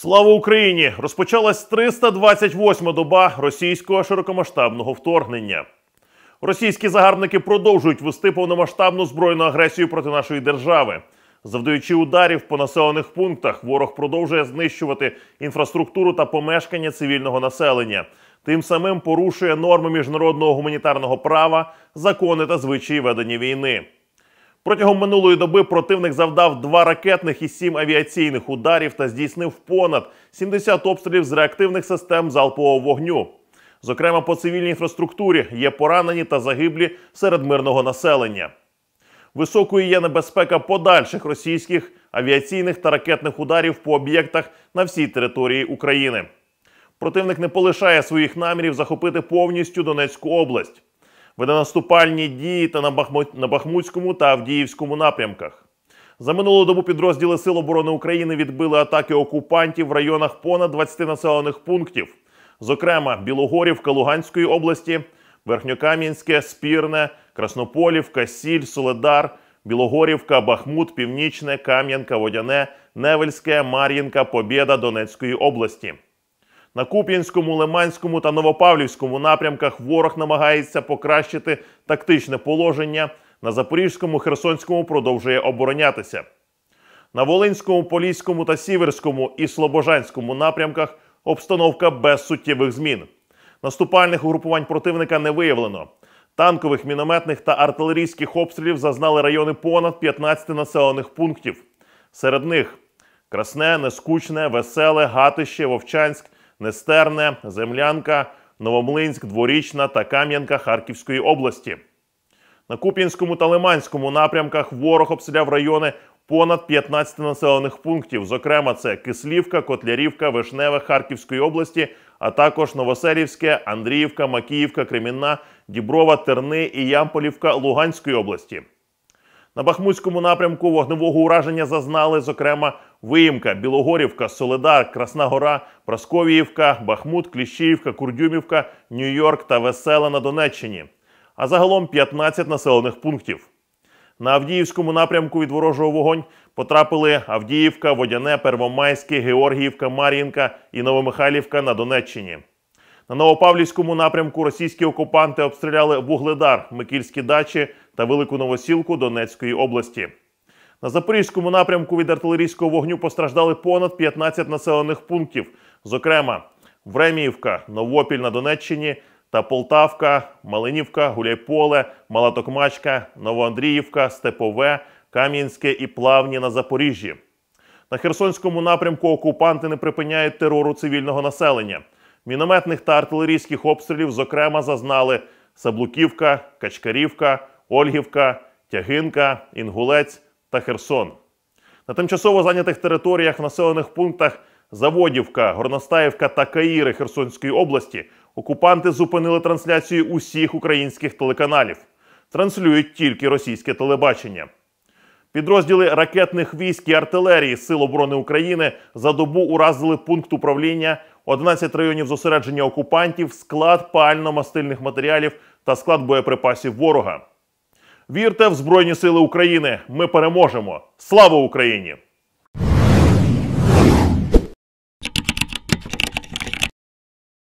Слава Україні! Розпочалась 328-ма доба російського широкомасштабного вторгнення. Російські загарбники продовжують вести повномасштабну збройну агресію проти нашої держави. Завдаючи ударів по населених пунктах, ворог продовжує знищувати інфраструктуру та помешкання цивільного населення. Тим самим порушує норми міжнародного гуманітарного права, закони та звичаї ведення війни. Протягом минулої доби противник завдав два ракетних і сім авіаційних ударів та здійснив понад 70 обстрілів з реактивних систем залпового вогню. Зокрема, по цивільній інфраструктурі є поранені та загиблі серед мирного населення. Високою є небезпека подальших російських авіаційних та ракетних ударів по об'єктах на всій території України. Противник не полишає своїх намірів захопити повністю Донецьку область веде дії та на, Бахму... на Бахмутському та Авдіївському напрямках. За минулу добу підрозділи Сил оборони України відбили атаки окупантів в районах понад 20 населених пунктів, зокрема Білогорівка Луганської області, Верхньокам'янське, Спірне, Краснополівка, Сіль, Соледар, Білогорівка, Бахмут, Північне, Кам'янка, Водяне, Невельське, Мар'їнка, Побєда Донецької області. На Куп'янському, Лиманському та Новопавлівському напрямках ворог намагається покращити тактичне положення. На Запорізькому, Херсонському продовжує оборонятися. На Волинському, Поліському та Сіверському і Слобожанському напрямках обстановка без суттєвих змін. Наступальних угрупувань противника не виявлено. Танкових, мінометних та артилерійських обстрілів зазнали райони понад 15 населених пунктів. Серед них Красне, Нескучне, Веселе, Гатище, Вовчанськ, Нестерне, Землянка, Новомлинськ, Дворічна та Кам'янка Харківської області. На Куп'янському та Лиманському напрямках ворог обстріляв райони понад 15 населених пунктів. Зокрема, це Кислівка, Котлярівка, Вишневе Харківської області, а також Новоселівське, Андріївка, Макіївка, Кремінна, Діброва, Терни і Ямполівка Луганської області. На Бахмутському напрямку вогневого ураження зазнали, зокрема, Виїмка, Білогорівка, Соледар, Красна Гора, Просковіївка, Бахмут, Кліщіївка, Курдюмівка, Нью-Йорк та Весела на Донеччині. А загалом 15 населених пунктів. На Авдіївському напрямку від ворожого вогонь потрапили Авдіївка, Водяне, Первомайське, Георгіївка, Мар'їнка і Новомихайлівка на Донеччині. На Новопавлівському напрямку російські окупанти обстріляли Вугледар, Микільські дачі та Велику Новосілку Донецької області. На запорізькому напрямку від артилерійського вогню постраждали понад 15 населених пунктів, зокрема Времіївка, Новопіль на Донеччині та Полтавка, Малинівка, Гуляйполе, Малатокмачка, Новоандріївка, Степове, Кам'янське і Плавні на Запоріжжі. На Херсонському напрямку окупанти не припиняють терору цивільного населення. Мінометних та артилерійських обстрілів, зокрема, зазнали Саблуківка, Качкарівка, Ольгівка, Тягинка, Інгулець та Херсон. На тимчасово зайнятих територіях в населених пунктах Заводівка, Горностаївка та Каїри Херсонської області окупанти зупинили трансляцію усіх українських телеканалів, транслюють тільки російське телебачення. Підрозділи ракетних військ і артилерії Сил оборони України за добу уразили пункт управління, 11 районів зосередження окупантів, склад пально мастильних матеріалів та склад боєприпасів ворога. Вірте в Збройні Сили України. Ми переможемо! Слава Україні!